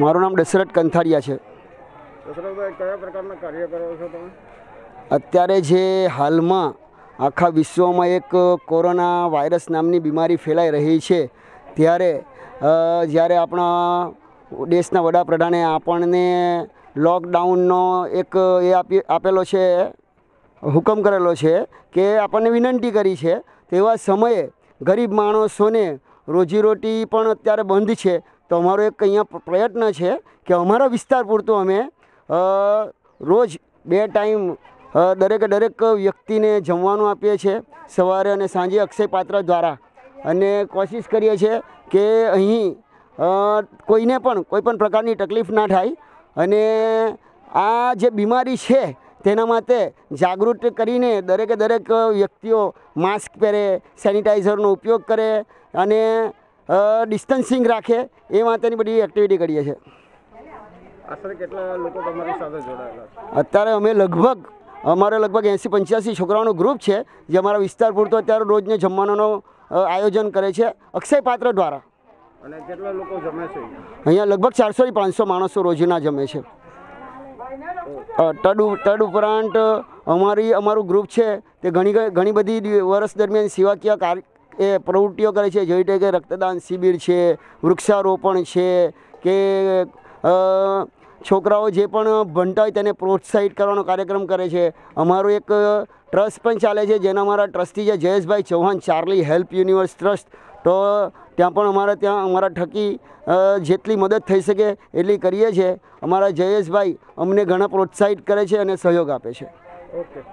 મારું નામ દશરથ કંથારિયા છે અત્યારે જે હાલમાં આખા વિશ્વમાં એક કોરોના વાયરસ નામની બીમારી ફેલાઈ રહી છે ત્યારે જ્યારે આપણા દેશના વડાપ્રધાને આપણને લોકડાઉનનો એક એ આપી આપેલો છે હુકમ કરેલો છે કે આપણને વિનંતી કરી છે તેવા સમયે ગરીબ માણસોને રોજીરોટી પણ અત્યારે બંધ છે તો અમારો એક અહીંયા પ્રયત્ન છે કે અમારા વિસ્તાર પૂરતું અમે રોજ બે ટાઈમ દરેકે દરેક વ્યક્તિને જમવાનું આપીએ છીએ સવારે અને સાંજે અક્ષય પાત્ર દ્વારા અને કોશિશ કરીએ છીએ કે અહીં કોઈને પણ કોઈ પણ પ્રકારની તકલીફ ના થાય અને આ જે બીમારી છે તેના માટે જાગૃત કરીને દરેકે દરેક વ્યક્તિઓ માસ્ક પહેરે સેનિટાઈઝરનો ઉપયોગ કરે અને ડિસ્ટન્સિંગ રાખે એ માટેની બધી એક્ટિવિટી કરીએ છીએ અત્યારે અમે લગભગ અમારે લગભગ એંસી પંચ્યાસી છોકરાઓનું ગ્રુપ છે જે અમારા વિસ્તાર પૂરતો અત્યારે રોજને જમવાનો આયોજન કરે છે અક્ષય પાત્ર દ્વારા અહીંયા લગભગ ચારસોથી પાંચસો માણસો રોજના જમે છે તદ ઉપરાંત અમારી અમારું ગ્રુપ છે તે ઘણી ઘણી બધી વર્ષ દરમિયાન સેવાકીય કાર્ય એ પ્રવૃત્તિઓ કરે છે જેવી રીતે કે રક્તદાન શિબિર છે વૃક્ષારોપણ છે કે છોકરાઓ જે પણ ભણતા હોય તેને પ્રોત્સાહિત કરવાનો કાર્યક્રમ કરે છે અમારું એક ટ્રસ્ટ પણ ચાલે છે જેના અમારા ટ્રસ્ટી છે Jayeshbhai Chauhan Charlie help universe trust તો ત્યાં પણ અમારે ત્યાં અમારા ઠકી જેટલી મદદ થઈ શકે એટલી કરીએ છીએ અમારા જયેશભાઈ અમને ઘણા પ્રોત્સાહિત કરે છે અને સહયોગ આપે છે ઓકે